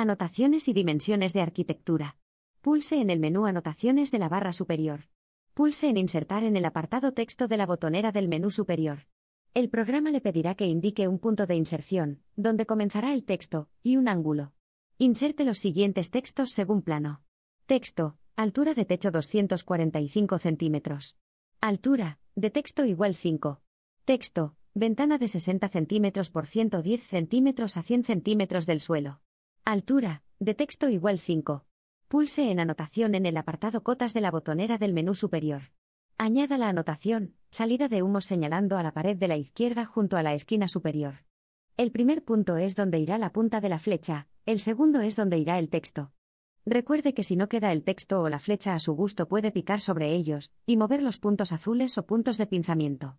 Anotaciones y dimensiones de arquitectura. Pulse en el menú Anotaciones de la barra superior. Pulse en Insertar en el apartado texto de la botonera del menú superior. El programa le pedirá que indique un punto de inserción, donde comenzará el texto, y un ángulo. Inserte los siguientes textos según plano. Texto, altura de techo 245 centímetros. Altura, de texto igual 5. Texto, ventana de 60 centímetros por 110 centímetros a 100 centímetros del suelo. Altura, de texto igual 5. Pulse en anotación en el apartado cotas de la botonera del menú superior. Añada la anotación, salida de humo señalando a la pared de la izquierda junto a la esquina superior. El primer punto es donde irá la punta de la flecha, el segundo es donde irá el texto. Recuerde que si no queda el texto o la flecha a su gusto puede picar sobre ellos, y mover los puntos azules o puntos de pinzamiento.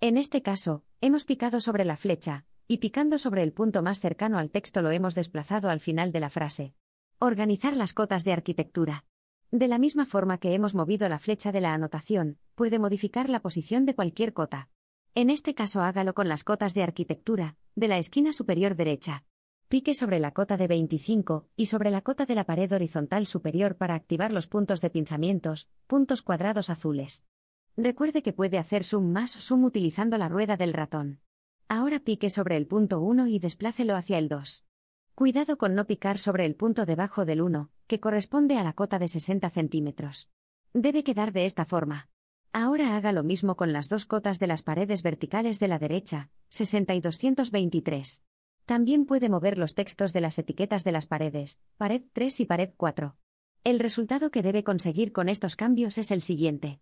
En este caso, hemos picado sobre la flecha, y picando sobre el punto más cercano al texto lo hemos desplazado al final de la frase. Organizar las cotas de arquitectura. De la misma forma que hemos movido la flecha de la anotación, puede modificar la posición de cualquier cota. En este caso hágalo con las cotas de arquitectura, de la esquina superior derecha. Pique sobre la cota de 25 y sobre la cota de la pared horizontal superior para activar los puntos de pinzamientos, puntos cuadrados azules. Recuerde que puede hacer zoom más zoom utilizando la rueda del ratón. Ahora pique sobre el punto 1 y desplácelo hacia el 2. Cuidado con no picar sobre el punto debajo del 1, que corresponde a la cota de 60 centímetros. Debe quedar de esta forma. Ahora haga lo mismo con las dos cotas de las paredes verticales de la derecha, 60 y 223. También puede mover los textos de las etiquetas de las paredes, pared 3 y pared 4. El resultado que debe conseguir con estos cambios es el siguiente.